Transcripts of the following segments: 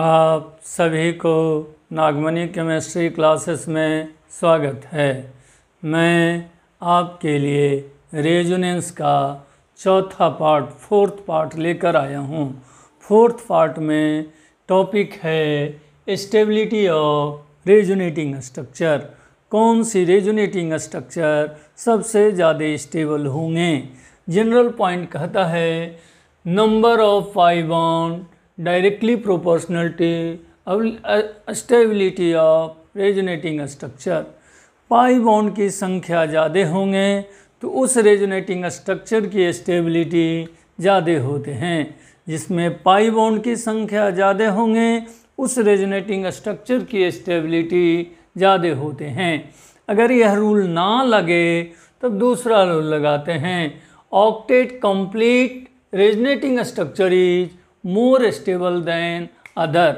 आप सभी को नागमनी केमिस्ट्री क्लासेस में स्वागत है मैं आपके लिए रेजोनेंस का चौथा पार्ट फोर्थ पार्ट लेकर आया हूँ फोर्थ पार्ट में टॉपिक है स्टेबिलिटी ऑफ रेजोनेटिंग स्ट्रक्चर कौन सी रेजोनेटिंग स्ट्रक्चर सबसे ज़्यादा स्टेबल होंगे जनरल पॉइंट कहता है number of pi bond directly proportionality stability of resonating structure pi bond की संख्या ज़्यादा होंगे तो उस रेजोनेटिंग स्ट्रक्चर की स्टेबिलिटी ज़्यादा होते हैं जिसमें पाई बॉन्ड की संख्या ज़्यादा होंगे उस रेजोनेटिंग स्ट्रक्चर की स्टेबिलिटी ज़्यादा होते हैं अगर यह रूल ना लगे तब तो दूसरा रूल लगाते हैं octet complete resonating structure is more stable than other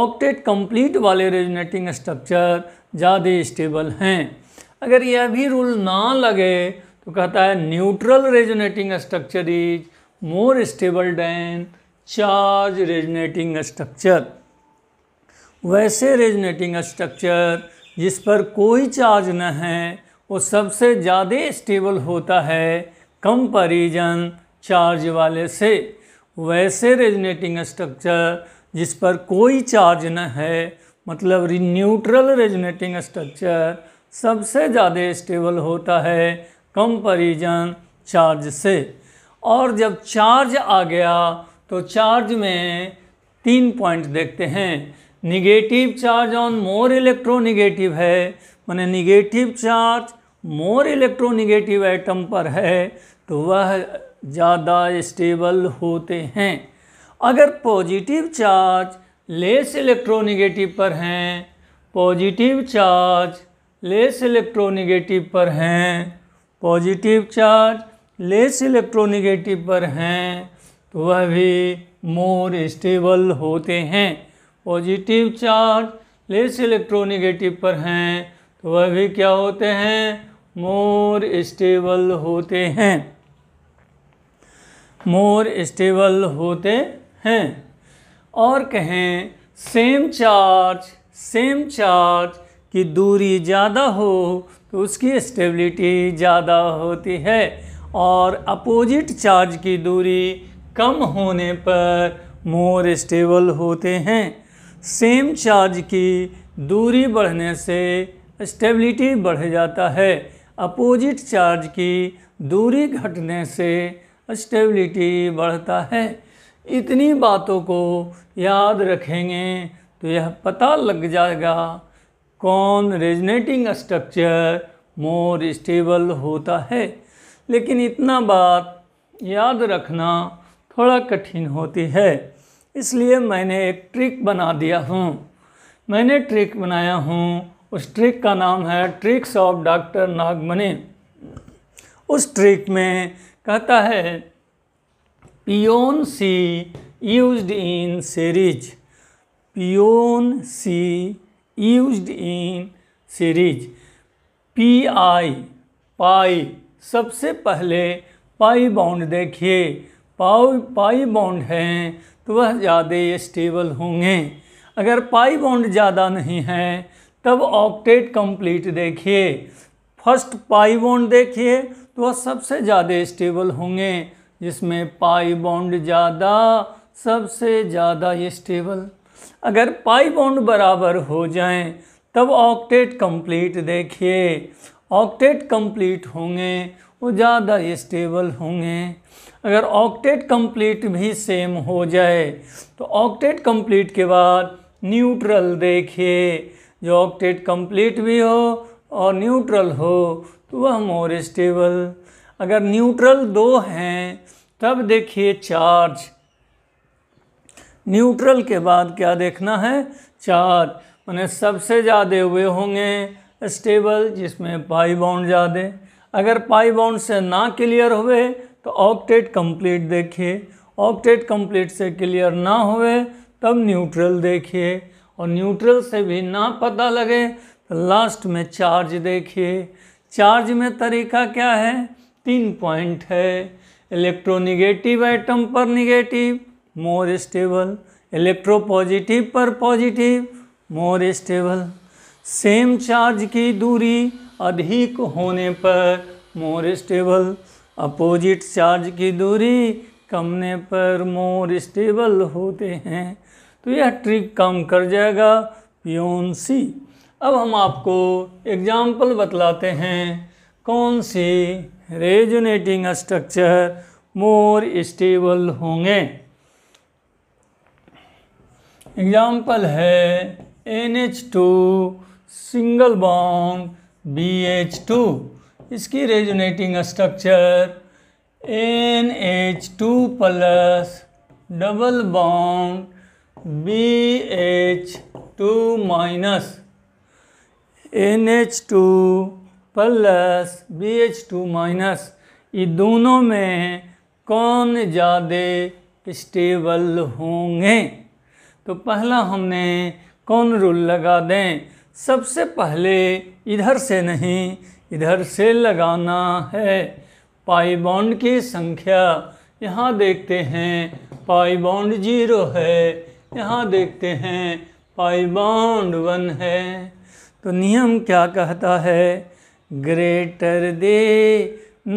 octet complete वाले रेजोनेटिंग स्ट्रक्चर ज़्यादा स्टेबल हैं अगर यह भी रूल ना लगे तो कहता है neutral resonating structure is more stable then charge resonating structure वैसे रेजुनेटिंग स्ट्रक्चर जिस पर कोई चार्ज न है वो सबसे ज़्यादा स्टेबल होता है कंपेरिजन चार्ज वाले से वैसे रेजनेटिंग स्ट्रक्चर जिस पर कोई चार्ज न है मतलब न्यूट्रल रेजनेटिंग स्ट्रक्चर सबसे ज़्यादा स्टेबल होता है परिजन चार्ज से और जब चार्ज आ गया तो चार्ज में तीन पॉइंट देखते हैं negative charge on more electronegative है मैंने negative charge more electronegative atom पर है तो वह ज़्यादा स्टेबल होते हैं अगर पॉजिटिव चार्ज लेस इलेक्ट्रोनिगेटिव पर हैं पॉजिटिव चार्ज लेस इलेक्ट्रोनिगेटिव पर हैं पॉजिटिव चार्ज लेस इलेक्ट्रोनिगेटिव पर हैं तो वह भी मोर स्टेबल होते हैं पॉजिटिव चार्ज लेस इलेक्ट्रोनिगेटिव पर हैं तो वह भी क्या होते हैं मोर स्टेबल होते हैं मोर स्टेबल होते हैं और कहें सेम चार्ज सेम चार्ज की दूरी ज़्यादा हो तो उसकी स्टेबिलिटी ज़्यादा होती है और अपोजिट चार्ज की दूरी कम होने पर मोर स्टेबल होते हैं सेम चार्ज की दूरी बढ़ने से स्टेबिलिटी बढ़ जाता है अपोजिट चार्ज की दूरी घटने से स्टेबिलिटी बढ़ता है इतनी बातों को याद रखेंगे तो यह पता लग जाएगा कौन रेजनेटिंग स्ट्रक्चर मोर स्टेबल होता है लेकिन इतना बात याद रखना थोड़ा कठिन होती है इसलिए मैंने एक ट्रिक बना दिया हूँ मैंने ट्रिक बनाया हूँ उस ट्रिक का नाम है ट्रिक्स ऑफ डॉक्टर नागमणि उस ट्रिक में कहता है pion C used in series pion C used in series P I pi सबसे पहले पाई बाउंड देखिए पाई पाई बाउंड हैं तो वह ज़्यादा स्टेबल होंगे अगर पाई बाउंड ज़्यादा नहीं है तब ऑक्टेट कंप्लीट देखिए फर्स्ट पाई बॉन्ड देखिए तो वह सबसे ज़्यादा स्टेबल होंगे जिसमें पाई बॉन्ड ज़्यादा सबसे ज़्यादा स्टेबल अगर पाई बॉन्ड बराबर हो जाएं तब ऑक्टेट कंप्लीट देखिए ऑक्टेट कंप्लीट होंगे वो ज़्यादा स्टेबल होंगे अगर ऑक्टेट कंप्लीट भी सेम हो जाए तो ऑक्टेट कंप्लीट के बाद न्यूट्रल देखिए जो ऑक्टेट कंप्लीट भी हो और न्यूट्रल हो तो वह मोर स्टेबल अगर न्यूट्रल दो हैं तब देखिए चार्ज न्यूट्रल के बाद क्या देखना है चार्ज मैंने सबसे ज़्यादा हुए होंगे स्टेबल जिसमें पाई बाउंड ज़्यादा अगर पाई बाउंड से ना क्लियर हुए तो ऑक्टेट कंप्लीट देखिए ऑक्टेट कंप्लीट से क्लियर ना हुए तब न्यूट्रल देखिए और न्यूट्रल से भी ना पता लगे लास्ट में चार्ज देखिए चार्ज में तरीका क्या है तीन पॉइंट है इलेक्ट्रोनिगेटिव आइटम पर negative more stable electro positive पर positive more stable same charge की दूरी अधिक होने पर मोर स्टेबल अपोजिट चार्ज की दूरी कमने पर मोर स्टेबल होते हैं तो यह ट्रिक काम कर जाएगा पियोन सी अब हम आपको एग्जाम्पल बतलाते हैं कौन से रेजोनेटिंग स्ट्रक्चर मोर स्टेबल होंगे एग्जाम्पल है N H two single bond B H two इसकी resonating structure N H two plus double bond B H two minus N H two plus B H two minus ये दोनों में कौन ज़्यादा stable होंगे तो पहला हमने कौन रूल लगा दें सबसे पहले इधर से नहीं इधर से लगाना है पाई बॉन्ड की संख्या यहाँ देखते हैं पाई बॉन्ड जीरो है यहाँ देखते हैं पाई बॉन्ड वन है तो नियम क्या कहता है greater the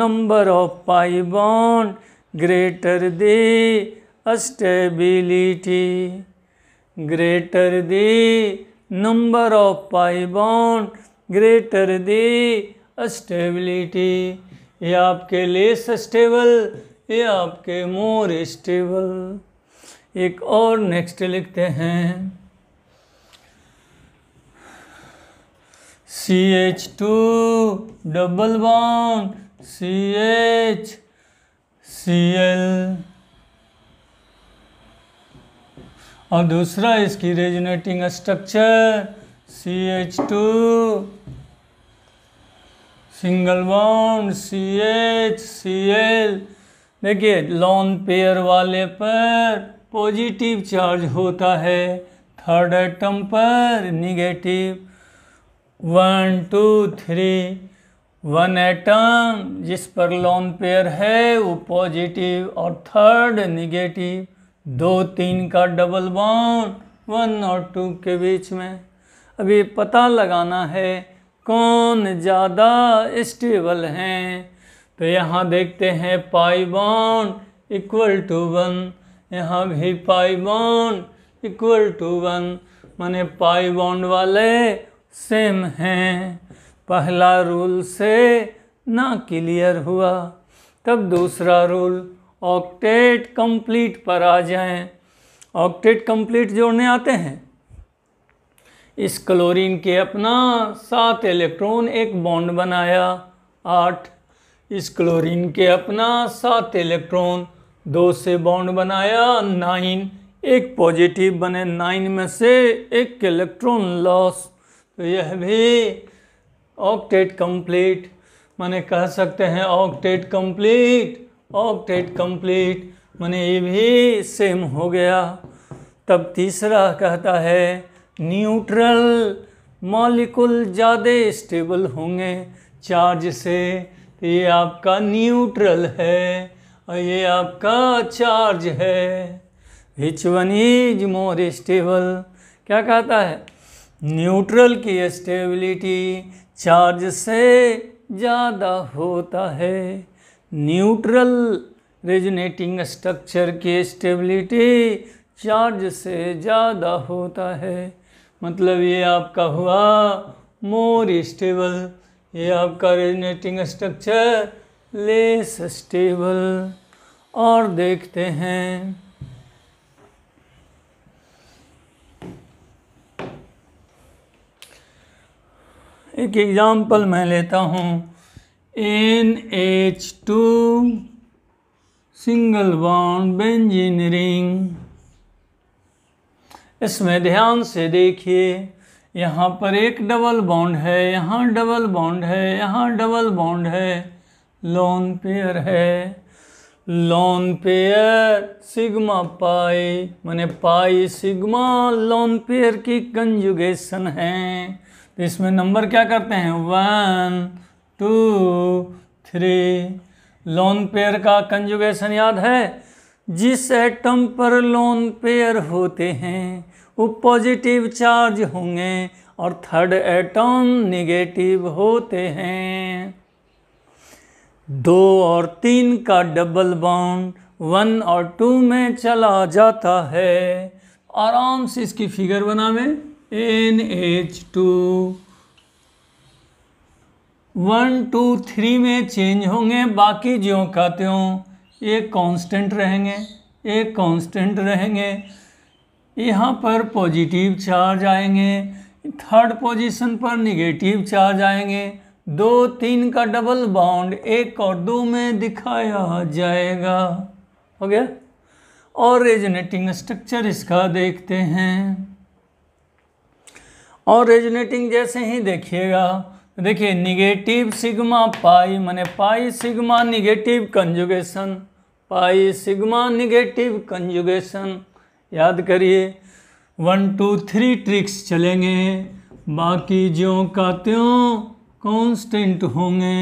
number of pi bond greater the stability greater the number of pi bond greater the stability ये आपके लेस स्टेबल ये आपके मोर स्टेबल एक और नेक्स्ट लिखते हैं C H two double bond C H C L और दूसरा इसकी resonating structure C H two single bond C H C L देखिए लॉन पेयर वाले पर पॉजिटिव चार्ज होता है थर्ड एटम पर negative one two three one atom जिस पर लोन पेयर है वो पॉजिटिव और थर्ड निगेटिव दो तीन का डबल बॉन्ड वन और टू के बीच में अभी पता लगाना है कौन ज़्यादा स्टेबल हैं तो यहाँ देखते हैं pi bond equal to one यहाँ भी pi bond equal to one माने पाई बॉन्ड वाले सेम हैं पहला रूल से ना क्लियर हुआ तब दूसरा रूल ऑक्टेट कंप्लीट पर आ जाएं ऑक्टेट कंप्लीट जोड़ने आते हैं इस क्लोरीन के अपना सात इलेक्ट्रॉन एक बॉन्ड बनाया आठ इस क्लोरीन के अपना सात इलेक्ट्रॉन दो से बॉन्ड बनाया नाइन एक पॉजिटिव बने नाइन में से एक इलेक्ट्रॉन लॉस तो यह भी ऑक्टेट कंप्लीट माने कह सकते हैं ऑक्टेट कंप्लीट ऑक्टेट कंप्लीट माने ये भी सेम हो गया तब तीसरा कहता है न्यूट्रल मॉलिक्यूल ज़्यादा स्टेबल होंगे चार्ज से तो ये आपका न्यूट्रल है और ये आपका चार्ज है which one is more stable क्या कहता है न्यूट्रल की स्टेबिलिटी चार्ज से ज़्यादा होता है न्यूट्रल रेजोनेटिंग स्ट्रक्चर की स्टेबिलिटी चार्ज से ज़्यादा होता है मतलब ये आपका हुआ मोर स्टेबल ये आपका रेजोनेटिंग स्ट्रक्चर लेस स्टेबल और देखते हैं एक एग्ज़ाम्पल मैं लेता हूँ N H two single bond benzene ring इसमें ध्यान से देखिए यहाँ पर एक डबल बॉन्ड है यहाँ डबल बॉन्ड है यहाँ डबल बॉन्ड है लोन पेयर है लोन पेयर सिग्मा पाई मैंने पाई सिग्मा लोन पेयर की कंजुगेशन है तो इसमें नंबर क्या करते हैं one two three lone pair का कंजुगेशन याद है जिस एटम पर लोन पेयर होते हैं वो पॉजिटिव चार्ज होंगे और थर्ड एटम नेगेटिव होते हैं दो और तीन का डबल बाउंड वन और टू में चला जाता है आराम से इसकी फिगर बनावें N H two one two three में चेंज होंगे बाकी ज्यों का त्यों ये कांस्टेंट रहेंगे एक कांस्टेंट रहेंगे यहाँ पर पॉजिटिव चार्ज आएंगे थर्ड पोजीशन पर निगेटिव चार्ज आएंगे दो तीन का डबल बाउंड एक और दो में दिखाया जाएगा हो गया और रेजनेटिंग स्ट्रक्चर इसका देखते हैं और रेजोनेटिंग जैसे ही देखिएगा देखिए निगेटिव सिग्मा पाई माने pi sigma negative conjugation pi sigma negative conjugation याद करिए वन टू थ्री ट्रिक्स चलेंगे बाकी जो का त्यों कॉन्स्टेंट होंगे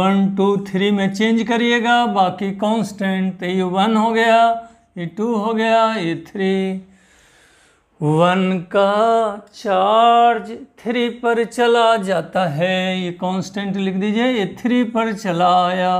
वन टू थ्री में चेंज करिएगा बाकी तो ये वन हो गया ये टू हो गया ये थ्री वन का चार्ज थ्री पर चला जाता है ये कांस्टेंट लिख दीजिए ये थ्री पर चला आया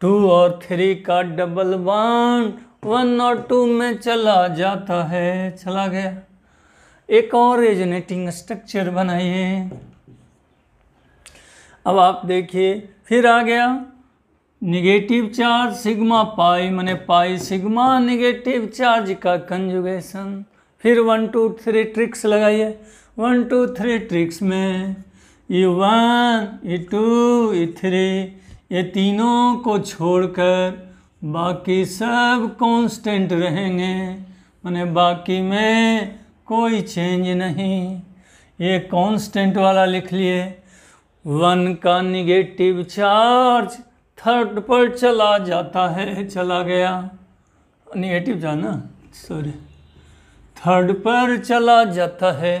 टू और थ्री का डबल वन वन और टू में चला जाता है चला गया एक और रेजनेटिंग स्ट्रक्चर बनाइए अब आप देखिए फिर आ गया निगेटिव चार्ज सिग्मा पाई मैंने पाई सिग्मा निगेटिव चार्ज का कंजुगेशन फिर वन टू थ्री ट्रिक्स लगाइए वन टू थ्री ट्रिक्स में ये वन ये टू ये थ्री ये तीनों को छोड़कर बाकी सब कांस्टेंट रहेंगे मैंने बाकी में कोई चेंज नहीं ये कांस्टेंट वाला लिख लिए वन का निगेटिव चार्ज थर्ड पर चला जाता है चला गया निगेटिव जाना सॉरी थर्ड पर चला जाता है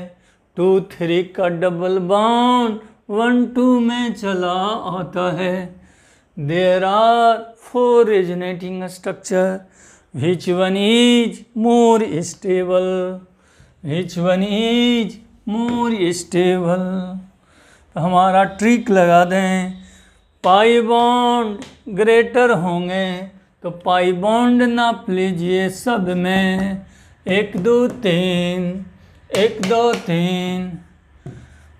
टू थ्री का डबल बाउंड वन टू में चला आता है there are four resonating structure which one is more stable which one is more stable तो हमारा ट्रिक लगा दें पाई बॉन्ड ग्रेटर होंगे तो पाई बॉन्ड नाप लीजिए सब में एक दो तीन एक दो तीन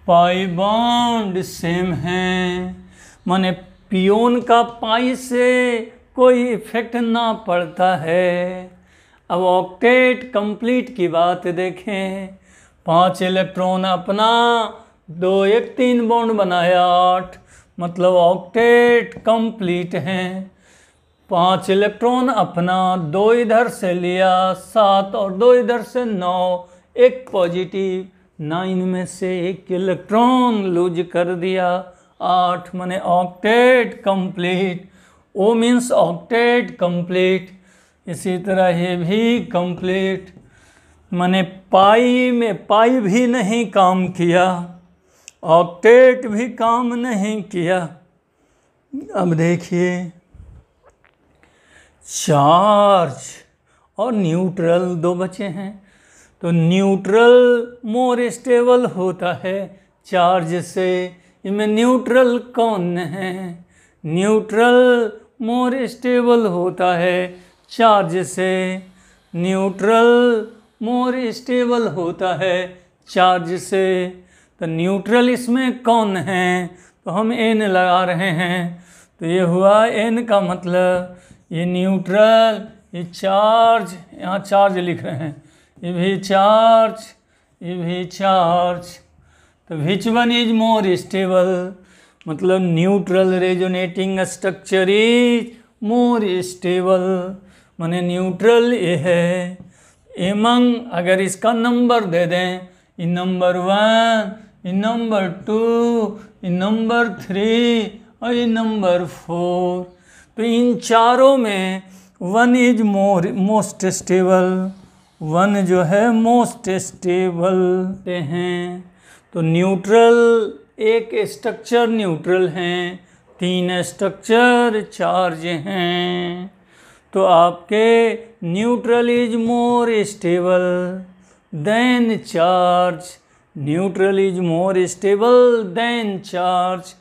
पाई बॉन्ड सेम हैं माने पियोन का पाई से कोई इफेक्ट ना पड़ता है अब ऑक्टेट कंप्लीट की बात देखें पांच इलेक्ट्रॉन अपना दो एक तीन बॉन्ड बनाया आठ मतलब ऑक्टेट कंप्लीट हैं पांच इलेक्ट्रॉन अपना दो इधर से लिया सात और दो इधर से नौ एक पॉजिटिव नाइन में से एक इलेक्ट्रॉन लूज कर दिया आठ मैंने octet complete O means octet complete इसी तरह ये भी कंप्लीट मैंने पाई में पाई भी नहीं काम किया ऑक्टेट भी काम नहीं किया अब देखिए चार्ज और न्यूट्रल दो बचे हैं तो न्यूट्रल मोर स्टेबल होता है चार्ज से इनमें न्यूट्रल कौन है न्यूट्रल मोर स्टेबल होता है चार्ज से न्यूट्रल मोर स्टेबल होता है चार्ज से तो न्यूट्रल इसमें कौन है तो हम एन लगा रहे हैं तो ये हुआ एन का मतलब ये न्यूट्रल ये चार्ज यहाँ चार्ज लिख रहे हैं ये भी चार्ज ये भी चार्ज तो which one is more stable मतलब neutral resonating structure is more stable मैंने न्यूट्रल ये है एमंग अगर इसका नंबर दे दें ये नंबर वन ये नंबर टू ये नंबर थ्री और ये नंबर फोर तो इन चारों में one is more most stable one जो है मोस्ट स्टेबल हैं तो न्यूट्रल एक स्ट्रक्चर न्यूट्रल हैं तीन स्ट्रक्चर चार्ज हैं तो आपके neutral is more stable then charge neutral is more stable then charge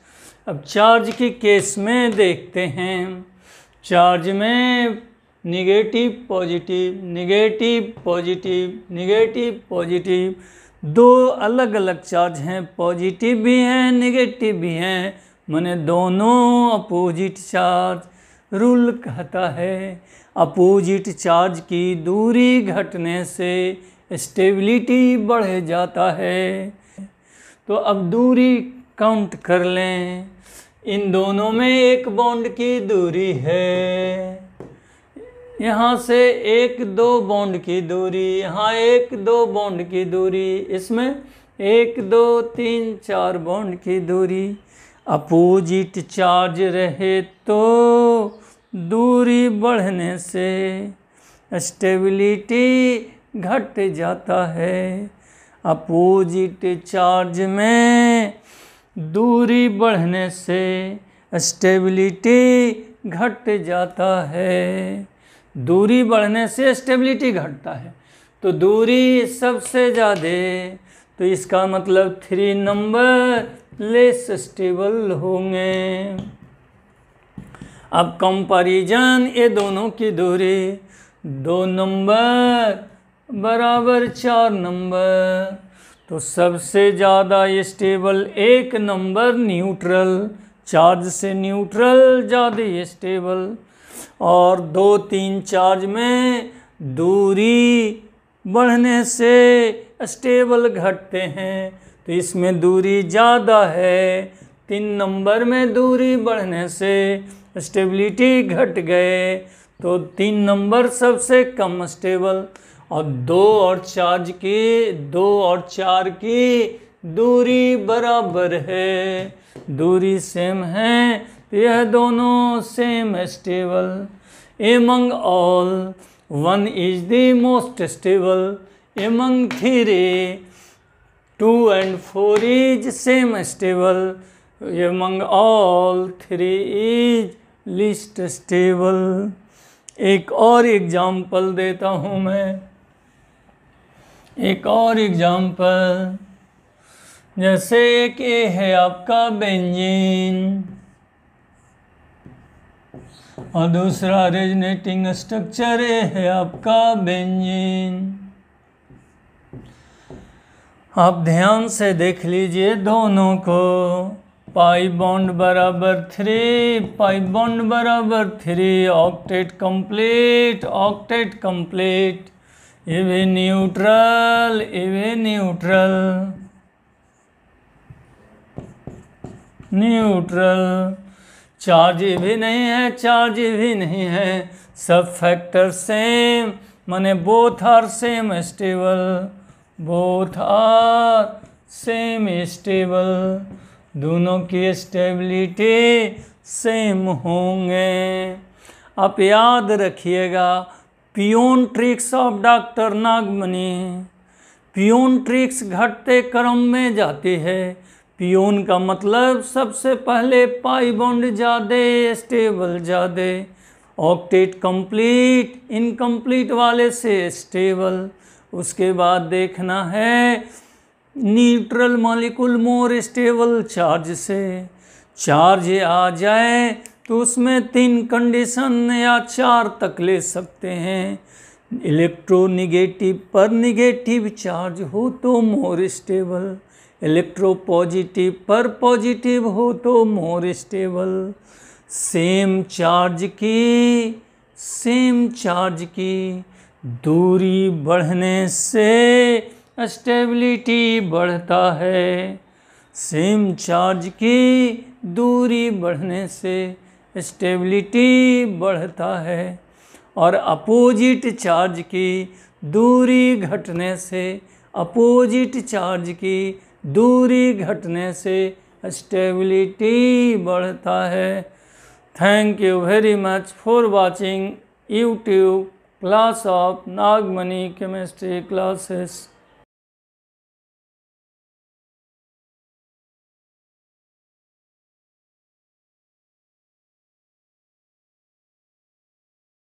अब चार्ज के केस में देखते हैं चार्ज में negative positive negative positive negative positive दो अलग अलग चार्ज हैं पॉजिटिव भी हैं निगेटिव भी हैं मैंने दोनों अपोजिट चार्ज रूल कहता है अपोजिट चार्ज की दूरी घटने से स्टेबिलिटी बढ़ जाता है तो अब दूरी काउंट कर लें इन दोनों में एक बॉन्ड की दूरी है यहाँ से एक दो बॉन्ड की दूरी यहाँ एक दो बॉन्ड की दूरी इसमें एक दो तीन चार बॉन्ड की दूरी अपोजिट चार्ज रहे तो दूरी बढ़ने से स्टेबिलिटी घट जाता है अपोजिट चार्ज में दूरी बढ़ने से स्टेबिलिटी घट जाता है दूरी बढ़ने से स्टेबिलिटी घटता है तो दूरी सबसे ज़्यादा तो इसका मतलब थ्री नंबर लेस स्टेबल होंगे अब कंपैरिजन ये दोनों की दूरी दो नंबर बराबर चार नंबर तो सबसे ज़्यादा स्टेबल एक नंबर न्यूट्रल चार्ज से न्यूट्रल ज़्यादा स्टेबल और दो तीन चार्ज में दूरी बढ़ने से स्टेबल घटते हैं तो इसमें दूरी ज़्यादा है तीन नंबर में दूरी बढ़ने से स्टेबिलिटी घट गए तो तीन नंबर सबसे कम स्टेबल और दो और चार के दो और चार की दूरी बराबर है दूरी सेम है यह दोनों same stable among all one is the most stable among three two and four is same stable among all three is least stable एक और एग्जाम्पल देता हूँ मैं एक और एग्जाम्पल जैसे एक ए है आपका बेंजीन और दूसरा रेजनेटिंग स्ट्रक्चर ए है आपका बेंजीन आप ध्यान से देख लीजिए दोनों को पाई बॉन्ड बराबर थ्री पाई बॉन्ड बराबर three octet complete octet complete ये न्यूट्रल ये न्यूट्रल न्यूट्रल चार्ज भी नहीं है चार्ज भी नहीं है सब फैक्टर सेम माने both are same stable both are same stable दोनों की स्टेबिलिटी सेम होंगे आप याद रखिएगा पियोन ट्रिक्स ऑफ डॉक्टर नागमणि पियोन ट्रिक्स घटते क्रम में जाते हैं पियोन का मतलब सबसे पहले पाई बॉन्ड ज़्यादा स्टेबल ज़्यादा ऑक्टेट कंप्लीट इनकम्प्लीट वाले से स्टेबल उसके बाद देखना है neutral molecule more stable charge से चार्ज आ जाए तो उसमें तीन कंडीशन या चार तक ले सकते हैं इलेक्ट्रोनिगेटिव पर निगेटिव चार्ज हो तो मोर स्टेबल इलेक्ट्रो पॉजिटिव पर पॉजिटिव हो तो मोर स्टेबल सेम चार्ज की सेम चार्ज की दूरी बढ़ने से स्टेबिलिटी बढ़ता है सेम चार्ज की दूरी बढ़ने से स्टेबिलिटी बढ़ता है और अपोजिट चार्ज की दूरी घटने से अपोजिट चार्ज की दूरी घटने से स्टेबिलिटी बढ़ता है thank you very much for watching YouTube class of Nagmani chemistry classes